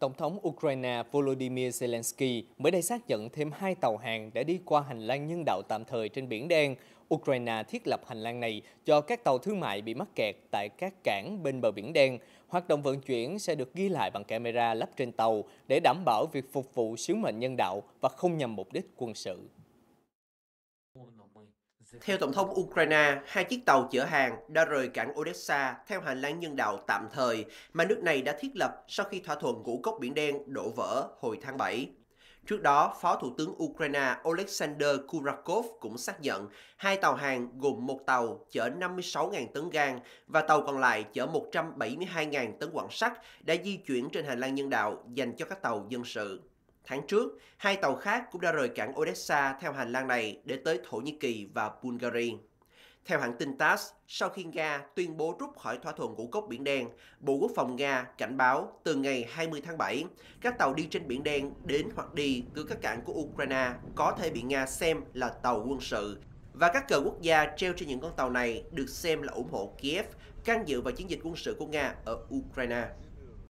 Tổng thống Ukraine Volodymyr Zelensky mới đây xác nhận thêm hai tàu hàng đã đi qua hành lang nhân đạo tạm thời trên Biển Đen. Ukraine thiết lập hành lang này cho các tàu thương mại bị mắc kẹt tại các cảng bên bờ Biển Đen. Hoạt động vận chuyển sẽ được ghi lại bằng camera lắp trên tàu để đảm bảo việc phục vụ sứ mệnh nhân đạo và không nhằm mục đích quân sự. Theo Tổng thống Ukraine, hai chiếc tàu chở hàng đã rời cảng Odessa theo hành lang nhân đạo tạm thời mà nước này đã thiết lập sau khi thỏa thuận ngũ cốc Biển Đen đổ vỡ hồi tháng 7. Trước đó, Phó Thủ tướng Ukraine Oleksandr Kurakov cũng xác nhận hai tàu hàng gồm một tàu chở 56.000 tấn gan và tàu còn lại chở 172.000 tấn quặng sắt đã di chuyển trên hành lang nhân đạo dành cho các tàu dân sự. Tháng trước, hai tàu khác cũng đã rời cảng Odessa theo hành lang này để tới Thổ Nhĩ Kỳ và Bulgaria. Theo hãng tin TASS, sau khi Nga tuyên bố rút khỏi thỏa thuận ngũ cốc Biển Đen, Bộ Quốc phòng Nga cảnh báo từ ngày 20 tháng 7, các tàu đi trên Biển Đen đến hoặc đi từ các cảng của Ukraine có thể bị Nga xem là tàu quân sự. Và các cờ quốc gia treo trên những con tàu này được xem là ủng hộ Kiev can dự vào chiến dịch quân sự của Nga ở Ukraine.